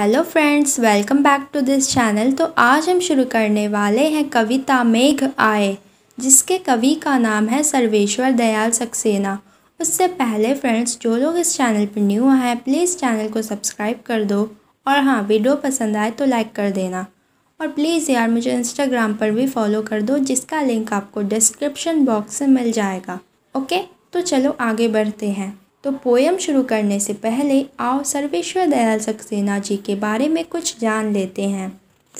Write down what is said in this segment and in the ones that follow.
hello friends welcome back to this channel तो आज हम शुरू करने वाले हैं कविता मेघ आए जिसके कवि का नाम है सर्वेश्वर दयाल सक्सेना उससे पहले फ्रेंड्स जो लोग इस चैनल पर न्यू आए हैं प्लीज़ चैनल को सब्सक्राइब कर दो और हाँ वीडियो पसंद आए तो लाइक कर देना और प्लीज़ यार मुझे इंस्टाग्राम पर भी फॉलो कर दो जिसका लिंक आपको डिस्क्रिप्शन बॉक्स से मिल जाएगा ओके तो चलो आगे बढ़ते हैं तो पोयम शुरू करने से पहले आओ सर्वेश्वर दयाल सक्सेना जी के बारे में कुछ जान लेते हैं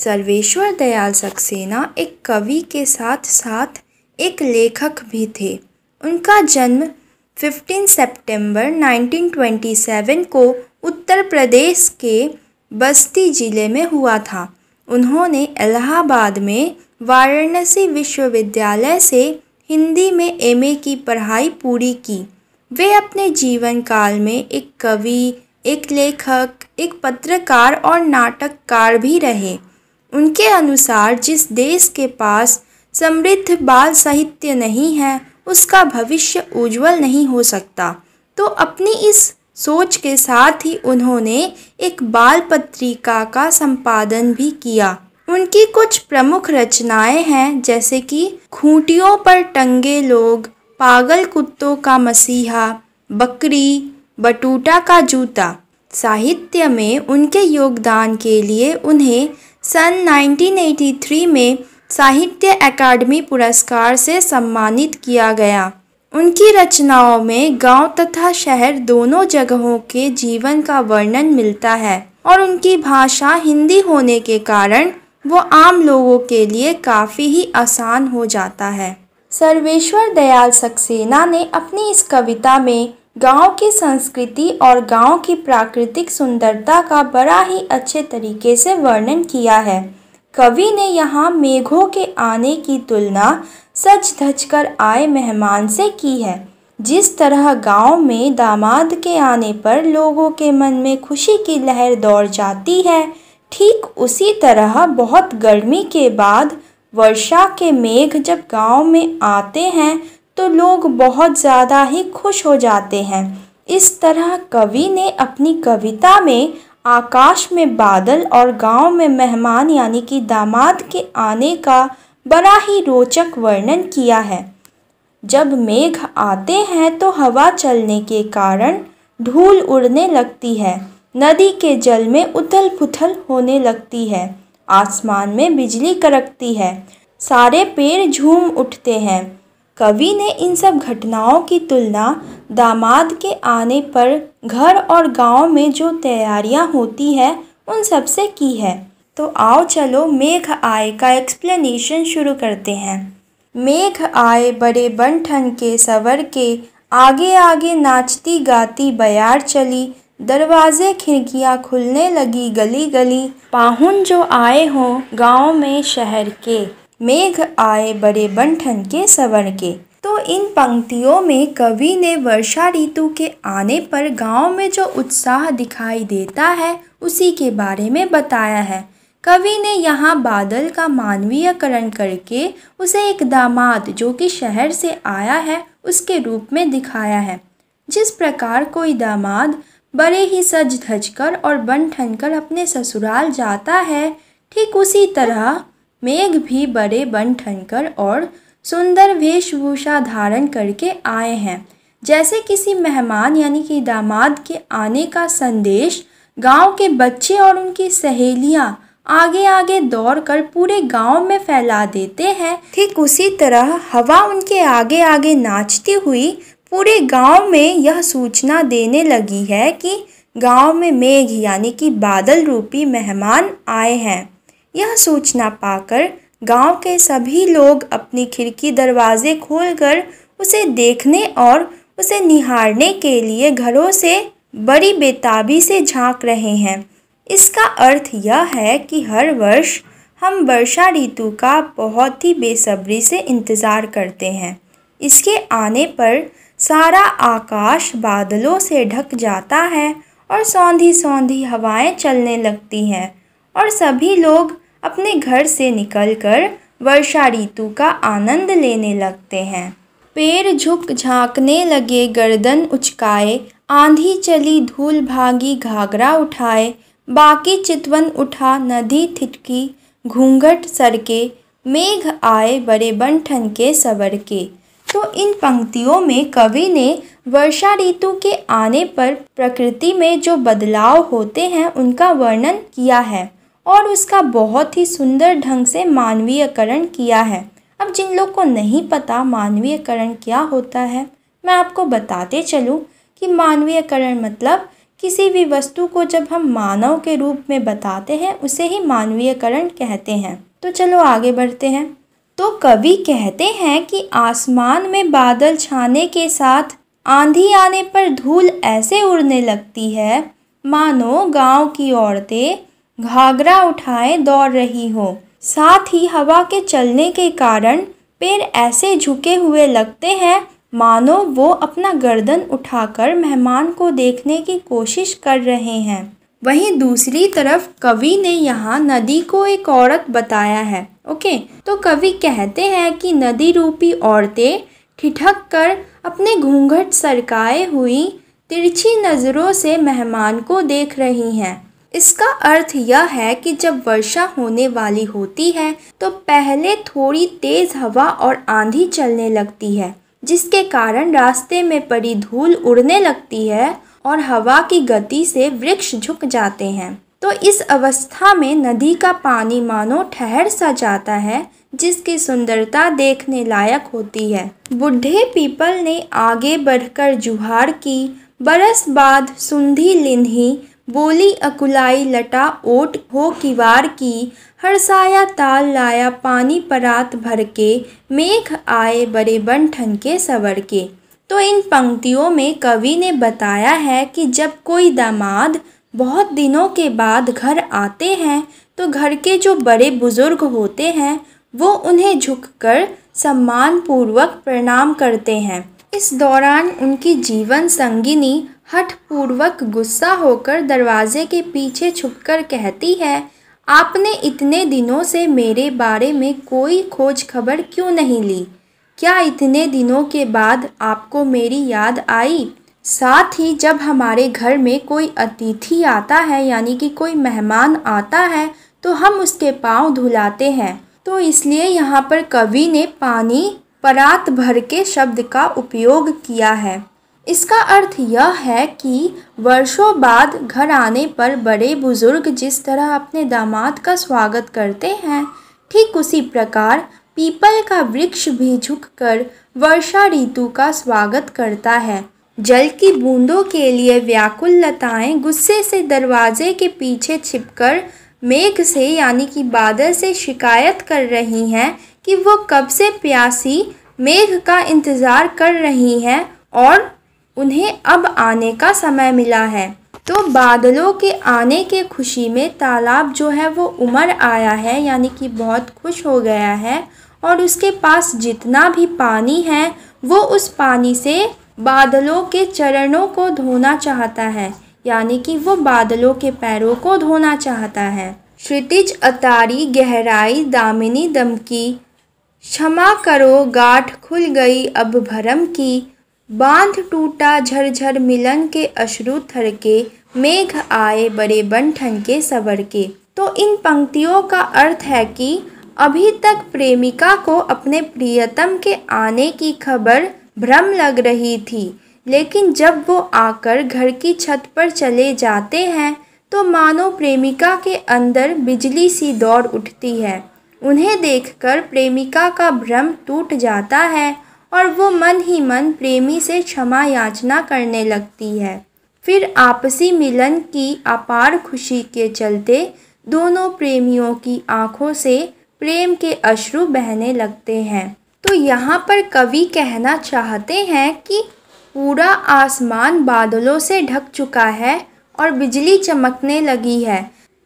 सर्वेश्वर दयाल सक्सेना एक कवि के साथ साथ एक लेखक भी थे उनका जन्म 15 सितंबर 1927 को उत्तर प्रदेश के बस्ती ज़िले में हुआ था उन्होंने इलाहाबाद में वाराणसी विश्वविद्यालय से हिंदी में एमए की पढ़ाई पूरी की वे अपने जीवन काल में एक कवि एक लेखक एक पत्रकार और नाटककार भी रहे उनके अनुसार जिस देश के पास समृद्ध बाल साहित्य नहीं है उसका भविष्य उज्जवल नहीं हो सकता तो अपनी इस सोच के साथ ही उन्होंने एक बाल पत्रिका का संपादन भी किया उनकी कुछ प्रमुख रचनाएं हैं जैसे कि खूंटियों पर टंगे लोग पागल कुत्तों का मसीहा बकरी बटूटा का जूता साहित्य में उनके योगदान के लिए उन्हें सन 1983 में साहित्य अकादमी पुरस्कार से सम्मानित किया गया उनकी रचनाओं में गांव तथा शहर दोनों जगहों के जीवन का वर्णन मिलता है और उनकी भाषा हिंदी होने के कारण वो आम लोगों के लिए काफ़ी ही आसान हो जाता है सर्वेश्वर दयाल सक्सेना ने अपनी इस कविता में गांव की संस्कृति और गांव की प्राकृतिक सुंदरता का बड़ा ही अच्छे तरीके से वर्णन किया है कवि ने यहाँ मेघों के आने की तुलना सच धज कर आए मेहमान से की है जिस तरह गांव में दामाद के आने पर लोगों के मन में खुशी की लहर दौड़ जाती है ठीक उसी तरह बहुत गर्मी के बाद वर्षा के मेघ जब गांव में आते हैं तो लोग बहुत ज़्यादा ही खुश हो जाते हैं इस तरह कवि ने अपनी कविता में आकाश में बादल और गांव में मेहमान यानी कि दामाद के आने का बड़ा ही रोचक वर्णन किया है जब मेघ आते हैं तो हवा चलने के कारण धूल उड़ने लगती है नदी के जल में उथल पुथल होने लगती है आसमान में बिजली कड़कती है सारे पेड़ झूम उठते हैं कवि ने इन सब घटनाओं की तुलना दामाद के आने पर घर और गांव में जो तैयारियां होती है उन सब से की है तो आओ चलो मेघ आय का एक्सप्लेनेशन शुरू करते हैं मेघ आए बड़े बन ठन के सवर के आगे आगे नाचती गाती बयार चली दरवाजे खिड़कियाँ खुलने लगी गली गली पाहुन जो आए हो गांव में शहर के मेघ आए बड़े बंठन के सवर के तो इन पंक्तियों में कवि ने वर्षा ऋतु के आने पर गांव में जो उत्साह दिखाई देता है उसी के बारे में बताया है कवि ने यहाँ बादल का मानवीयकरण करके उसे एक दामाद जो कि शहर से आया है उसके रूप में दिखाया है जिस प्रकार कोई दामाद बड़े ही सज धज कर और बन ठन कर अपने ससुराल जाता है ठीक उसी तरह मेघ भी बड़े बन ठन कर और सुंदर वेशभूषा धारण करके आए हैं जैसे किसी मेहमान यानी कि दामाद के आने का संदेश गांव के बच्चे और उनकी सहेलियां आगे आगे दौड़ कर पूरे गांव में फैला देते हैं ठीक उसी तरह हवा उनके आगे आगे नाचती हुई पूरे गांव में यह सूचना देने लगी है कि गांव में मेघ यानी कि बादल रूपी मेहमान आए हैं यह सूचना पाकर गांव के सभी लोग अपनी खिड़की दरवाजे खोलकर उसे देखने और उसे निहारने के लिए घरों से बड़ी बेताबी से झांक रहे हैं इसका अर्थ यह है कि हर वर्ष हम वर्षा ऋतु का बहुत ही बेसब्री से इंतज़ार करते हैं इसके आने पर सारा आकाश बादलों से ढक जाता है और सौंधी सौंधी हवाएं चलने लगती हैं और सभी लोग अपने घर से निकलकर वर्षा ऋतु का आनंद लेने लगते हैं पेड़ झुक झांकने लगे गर्दन उचकाए आंधी चली धूल भागी घाघरा उठाए बाकी चितवन उठा नदी थिटकी घूंघट सरके मेघ आए बड़े बन ठनके सवर के तो इन पंक्तियों में कवि ने वर्षा ऋतु के आने पर प्रकृति में जो बदलाव होते हैं उनका वर्णन किया है और उसका बहुत ही सुंदर ढंग से मानवीयकरण किया है अब जिन लोग को नहीं पता मानवीयकरण क्या होता है मैं आपको बताते चलूँ कि मानवीयकरण मतलब किसी भी वस्तु को जब हम मानव के रूप में बताते हैं उसे ही मानवीयकरण कहते हैं तो चलो आगे बढ़ते हैं तो कवि कहते हैं कि आसमान में बादल छाने के साथ आंधी आने पर धूल ऐसे उड़ने लगती है मानो गांव की औरतें घाघरा उठाए दौड़ रही हो साथ ही हवा के चलने के कारण पेड़ ऐसे झुके हुए लगते हैं मानो वो अपना गर्दन उठाकर मेहमान को देखने की कोशिश कर रहे हैं वहीं दूसरी तरफ कवि ने यहाँ नदी को एक औरत बताया है ओके तो कवि कहते हैं कि नदी रूपी औरतें ठिठक कर अपने घूंघट सरकाए हुई तिरछी नज़रों से मेहमान को देख रही हैं इसका अर्थ यह है कि जब वर्षा होने वाली होती है तो पहले थोड़ी तेज़ हवा और आंधी चलने लगती है जिसके कारण रास्ते में पड़ी धूल उड़ने लगती है और हवा की गति से वृक्ष झुक जाते हैं तो इस अवस्था में नदी का पानी मानो ठहर सा जाता है जिसकी सुंदरता देखने लायक होती है बुढे पीपल ने आगे बढ़कर जुहार की बरस बाद सुंधी लिन्ही बोली अकुलाई लटा ओट हो किवार की हरसाया ताल लाया पानी परात भर के मेघ आए बड़े बन ठनके सवर के तो इन पंक्तियों में कवि ने बताया है कि जब कोई दामाद बहुत दिनों के बाद घर आते हैं तो घर के जो बड़े बुज़ुर्ग होते हैं वो उन्हें झुककर सम्मानपूर्वक प्रणाम करते हैं इस दौरान उनकी जीवन संगिनी हठपूर्वक गुस्सा होकर दरवाजे के पीछे छुपकर कहती है आपने इतने दिनों से मेरे बारे में कोई खोज खबर क्यों नहीं ली क्या इतने दिनों के बाद आपको मेरी याद आई साथ ही जब हमारे घर में कोई अतिथि आता है यानी कि कोई मेहमान आता है तो हम उसके पांव धुलाते हैं तो इसलिए यहाँ पर कवि ने पानी परात भर के शब्द का उपयोग किया है इसका अर्थ यह है कि वर्षों बाद घर आने पर बड़े बुज़ुर्ग जिस तरह अपने दामाद का स्वागत करते हैं ठीक उसी प्रकार पीपल का वृक्ष भी झुककर वर्षा ऋतु का स्वागत करता है जल की बूंदों के लिए व्याकुल लताएं गुस्से से दरवाजे के पीछे छिपकर मेघ से यानी कि बादल से शिकायत कर रही हैं कि वो कब से प्यासी मेघ का इंतज़ार कर रही हैं और उन्हें अब आने का समय मिला है तो बादलों के आने के खुशी में तालाब जो है वो उमड़ आया है यानी कि बहुत खुश हो गया है और उसके पास जितना भी पानी है वो उस पानी से बादलों के चरणों को धोना चाहता है यानी कि वो बादलों के पैरों को धोना चाहता है क्षितिज अतारी गहराई दामिनी दमकी क्षमा करो गाठ खुल गई अब भरम की बांध टूटा झरझर मिलन के अश्रु थर के मेघ आए बड़े बन ठनके सवर के तो इन पंक्तियों का अर्थ है कि अभी तक प्रेमिका को अपने प्रियतम के आने की खबर भ्रम लग रही थी लेकिन जब वो आकर घर की छत पर चले जाते हैं तो मानो प्रेमिका के अंदर बिजली सी दौड़ उठती है उन्हें देखकर प्रेमिका का भ्रम टूट जाता है और वो मन ही मन प्रेमी से क्षमा याचना करने लगती है फिर आपसी मिलन की अपार खुशी के चलते दोनों प्रेमियों की आंखों से प्रेम के अश्रु बहने लगते हैं तो यहाँ पर कवि कहना चाहते हैं कि पूरा आसमान बादलों से ढक चुका है और बिजली चमकने लगी है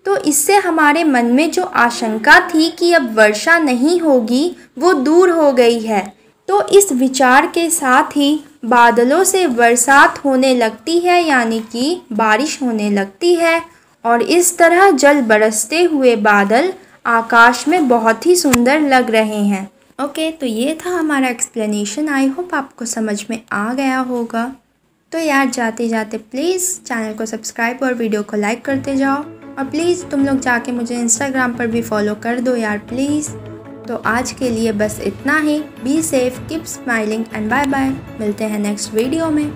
तो इससे हमारे मन में जो आशंका थी कि अब वर्षा नहीं होगी वो दूर हो गई है तो इस विचार के साथ ही बादलों से बरसात होने लगती है यानी कि बारिश होने लगती है और इस तरह जल बरसते हुए बादल आकाश में बहुत ही सुंदर लग रहे हैं ओके okay, तो ये था हमारा एक्सप्लेनेशन आई होप आपको समझ में आ गया होगा तो यार जाते जाते प्लीज़ चैनल को सब्सक्राइब और वीडियो को लाइक करते जाओ और प्लीज़ तुम लोग जाके मुझे इंस्टाग्राम पर भी फॉलो कर दो यार प्लीज़ तो आज के लिए बस इतना ही be safe keep smiling and bye bye मिलते हैं नेक्स्ट वीडियो में